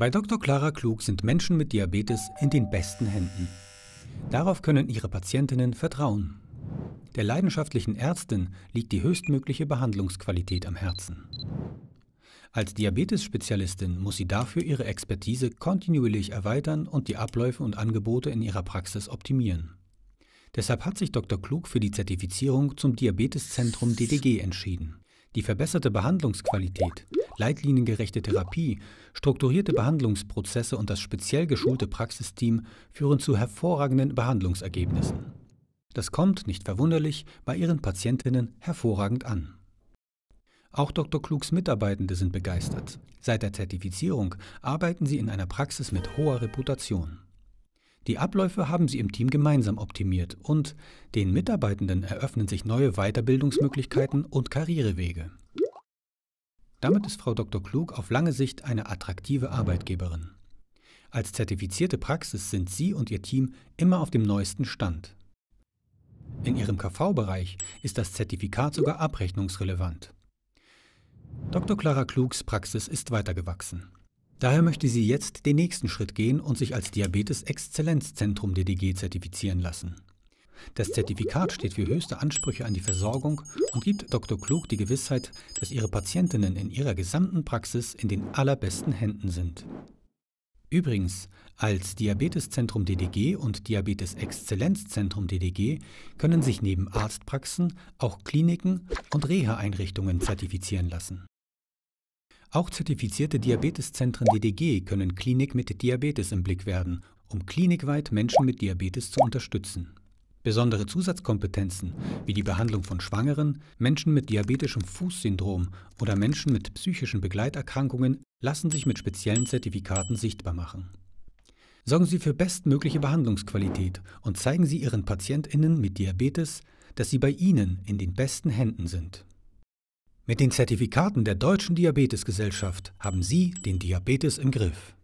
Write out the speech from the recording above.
Bei Dr. Clara Klug sind Menschen mit Diabetes in den besten Händen. Darauf können ihre Patientinnen vertrauen. Der leidenschaftlichen Ärztin liegt die höchstmögliche Behandlungsqualität am Herzen. Als Diabetes-Spezialistin muss sie dafür ihre Expertise kontinuierlich erweitern und die Abläufe und Angebote in ihrer Praxis optimieren. Deshalb hat sich Dr. Klug für die Zertifizierung zum Diabeteszentrum DDG entschieden. Die verbesserte Behandlungsqualität Leitliniengerechte Therapie, strukturierte Behandlungsprozesse und das speziell geschulte Praxisteam führen zu hervorragenden Behandlungsergebnissen. Das kommt, nicht verwunderlich, bei ihren Patientinnen hervorragend an. Auch Dr. Klugs Mitarbeitende sind begeistert. Seit der Zertifizierung arbeiten sie in einer Praxis mit hoher Reputation. Die Abläufe haben sie im Team gemeinsam optimiert und den Mitarbeitenden eröffnen sich neue Weiterbildungsmöglichkeiten und Karrierewege. Damit ist Frau Dr. Klug auf lange Sicht eine attraktive Arbeitgeberin. Als zertifizierte Praxis sind sie und ihr Team immer auf dem neuesten Stand. In ihrem KV-Bereich ist das Zertifikat sogar abrechnungsrelevant. Dr. Clara Klugs Praxis ist weitergewachsen. Daher möchte sie jetzt den nächsten Schritt gehen und sich als Diabetes-Exzellenzzentrum DDG zertifizieren lassen. Das Zertifikat steht für höchste Ansprüche an die Versorgung und gibt Dr. Klug die Gewissheit, dass ihre Patientinnen in ihrer gesamten Praxis in den allerbesten Händen sind. Übrigens, als Diabeteszentrum DDG und Diabetes Exzellenzzentrum DDG können sich neben Arztpraxen auch Kliniken und Reha-Einrichtungen zertifizieren lassen. Auch zertifizierte Diabeteszentren DDG können Klinik mit Diabetes im Blick werden, um klinikweit Menschen mit Diabetes zu unterstützen. Besondere Zusatzkompetenzen wie die Behandlung von Schwangeren, Menschen mit diabetischem Fußsyndrom oder Menschen mit psychischen Begleiterkrankungen lassen sich mit speziellen Zertifikaten sichtbar machen. Sorgen Sie für bestmögliche Behandlungsqualität und zeigen Sie Ihren Patientinnen mit Diabetes, dass sie bei Ihnen in den besten Händen sind. Mit den Zertifikaten der Deutschen Diabetesgesellschaft haben Sie den Diabetes im Griff.